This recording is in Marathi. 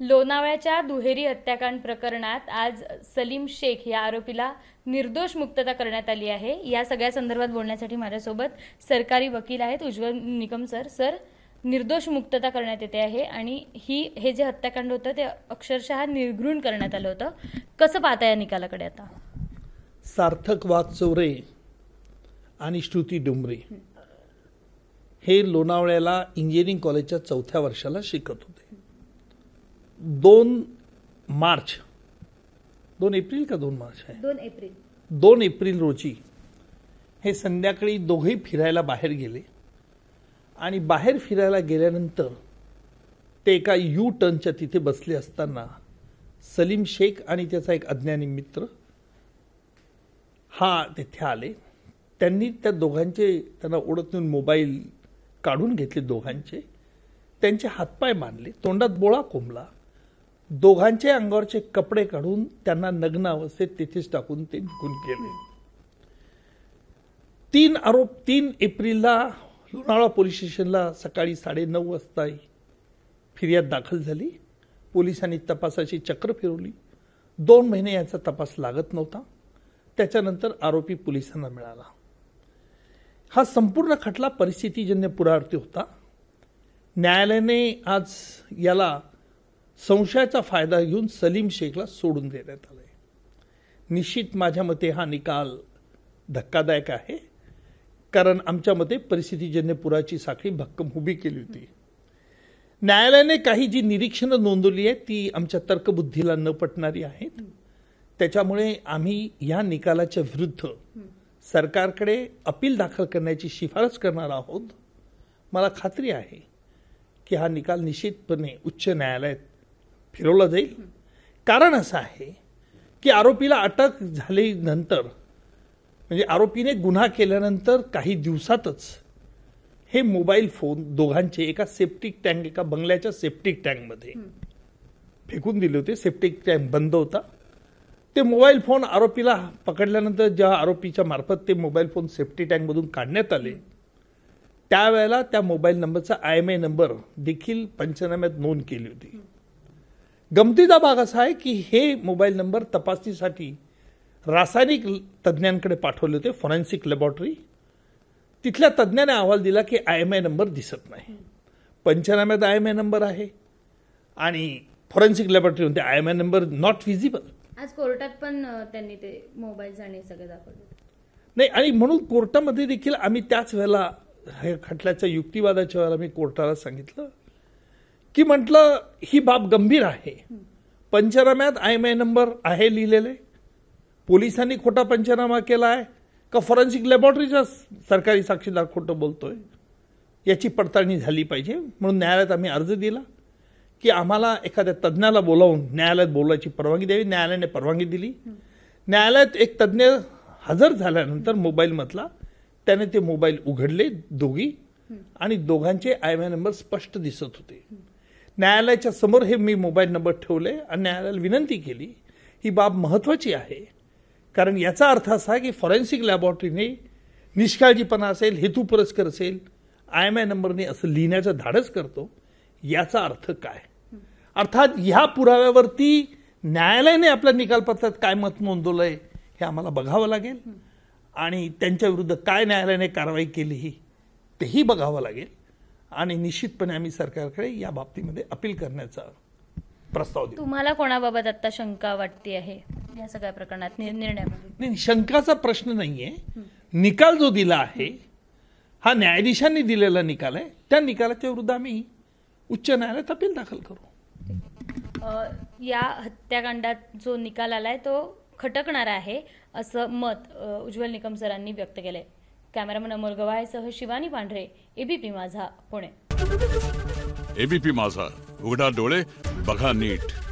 लोणावळ्याच्या दुहेरी हत्याकांड प्रकरणात आज सलीम शेख या आरोपीला निर्दोष मुक्तता करण्यात आली आहे या सगळ्या संदर्भात बोलण्यासाठी माझ्यासोबत सरकारी वकील आहेत उज्ज्वल निकम सर सर निर्दोष मुक्तता करण्यात येते आहे आणि ही हे जे हत्याकांड होतं ते अक्षरशः निर्घृण करण्यात आलं होतं कसं पाहता या निकालाकडे आता सार्थक वाद चौरे आणि श्रुती डुमरे हे लोणावळ्याला इंजिनिअरिंग कॉलेजच्या चौथ्या वर्षाला शिकत होते दोन मार्च दोन एप्रिल का दोन मार्च आहे दोन एप्रिल दोन एप्रिल रोजी हे संध्याकाळी दोघे फिरायला बाहेर गेले आणि बाहेर फिरायला गेल्यानंतर ते एका यू टर्नच्या तिथे बसले असताना सलीम शेख आणि त्याचा एक अज्ञानी मित्र हा तिथे आले त्यांनी त्या दोघांचे त्यांना ओढत नेऊन मोबाईल काढून घेतले दोघांचे त्यांचे हातपाय मानले तोंडात बोळा कोंबला दोघांच्या अंगावरचे कपडे काढून त्यांना नग्न अवस्थेत तिथेच टाकून ते निघून गेले तीन आरोप तीन एप्रिलला लोणावळा पोलीस स्टेशनला सकाळी नऊ वाजता फिर्याद दाखल झाली पोलिसांनी तपासाची चक्र फिरवली दोन महिने याचा तपास लागत नव्हता त्याच्यानंतर आरोपी पोलिसांना मिळाला हा संपूर्ण खटला परिस्थितीजन्य पुरार्थी होता न्यायालयाने आज याला संशयाचा फायदा घेऊन सलीम शेखला सोडून देण्यात आलं आहे निश्चित माझ्या मते हा निकाल धक्कादायक आहे कारण आमच्या मते परिस्थितीजन्य पुराची साखळी भक्कम उभी केली होती न्यायालयाने काही जी निरीक्षणं नोंदवली आहेत ती आमच्या तर्कबुद्धीला न पटणारी आहेत त्याच्यामुळे आम्ही या निकालाच्या विरुद्ध सरकारकडे अपील दाखल करण्याची शिफारस करणार आहोत मला खात्री आहे की हा निकाल निश्चितपणे उच्च न्यायालयात फिरवला जाईल कारण असं आहे की आरोपीला अटक झाली नंतर म्हणजे आरोपीने गुन्हा केल्यानंतर काही दिवसातच हे मोबाईल फोन दोघांचे एका सेप्टिक टँक एका बंगल्याच्या सेप्टिक टँकमध्ये फेकून दिले होते सेप्टिक टँक बंद होता ते मोबाईल फोन आरोपीला पकडल्यानंतर ज्या आरोपीच्या मार्फत ते मोबाईल फोन सेफ्टी टँकमधून काढण्यात आले त्यावेळेला त्या मोबाईल नंबरचा आय एम आय नंबर देखील पंचनाम्यात नोंद केली होती गमतीचा भाग असा आहे की हे मोबाईल नंबर तपासणीसाठी रासायनिक तज्ज्ञांकडे पाठवले होते फॉरेन्सिक लॅबॉरेटरी तिथल्या तज्ज्ञाने अहवाल दिला की आय एम आय नंबर दिसत नाही पंचनाम्यात आय एम आय नंबर आहे आणि फॉरेन्सिक लॅबॉरेटरी म्हणते I M I number not visible आज कोर्टात पण त्यांनी ते मोबाईल आणि सगळे दाखवले नाही आणि म्हणून कोर्टामध्ये देखील आम्ही त्याच वेळेला खटल्याच्या युक्तिवादाच्या वेळेला मी कोर्टाला सांगितलं की म्हटलं ही बाब गंभीर आहे पंचनाम्यात आय एम आय नंबर आहे लिहिलेले पोलिसांनी खोटा पंचनामा केला आहे का फॉरेन्सिक लॅबॉरेटरीचा सरकारी साक्षीदार खोटं बोलतोय याची पडताळणी झाली पाहिजे म्हणून न्यायालयात आम्ही अर्ज दिला की आम्हाला एखाद्या तज्ज्ञाला बोलावून न्यायालयात बोलायची परवानगी द्यावी न्यायालयाने परवानगी दिली न्यायालयात एक तज्ज्ञ हजर झाल्यानंतर मोबाईलमधला त्याने ते मोबाईल उघडले दोघी आणि दोघांचे आय एम आय नंबर स्पष्ट दिसत होते न्यायालयाच्या समोर हे मी मोबाईल नंबर ठेवले आणि न्यायालयाला विनंती केली ही बाब महत्त्वाची आहे कारण याचा अर्थ असा की फॉरेन्सिक लॅबॉरेटरीने निष्काळजीपणा असेल हेतुपुरस्कर असेल आय एम आय नंबरने असं लिहिण्याचं धाडस करतो याचा अर्थ काय अर्थात ह्या पुराव्यावरती न्यायालयाने आपल्या निकालपत्रात काय मत नोंदवलं आहे हे आम्हाला बघावं लागेल आणि त्यांच्याविरुद्ध काय न्यायालयाने कारवाई केली ही तेही बघावं लागेल आणि निश्चितपणे आम्ही सरकारकडे या बाबतीमध्ये अपील करण्याचा प्रस्ताव देऊ तुम्हाला कोणाबाबत आता शंका वाटते आहे या सगळ्या प्रकरणात निर्णय म्हणजे? शंकाचा प्रश्न नाहीये निकाल जो दिला आहे हा न्यायाधीशांनी दिलेला निकाल आहे त्या निकालाच्या विरुद्ध आम्ही उच्च न्यायालयात अपील दाखल करू या हत्याकांडात जो निकाल आलाय तो खटकणारा आहे असं मत उज्ज्वल निकम सरांनी व्यक्त केलंय कॅमेरामन अमोल गवाळेसह शिवानी पांढरे एबीपी माझा पुणे एबीपी माझा उघडा डोळे बघा नीट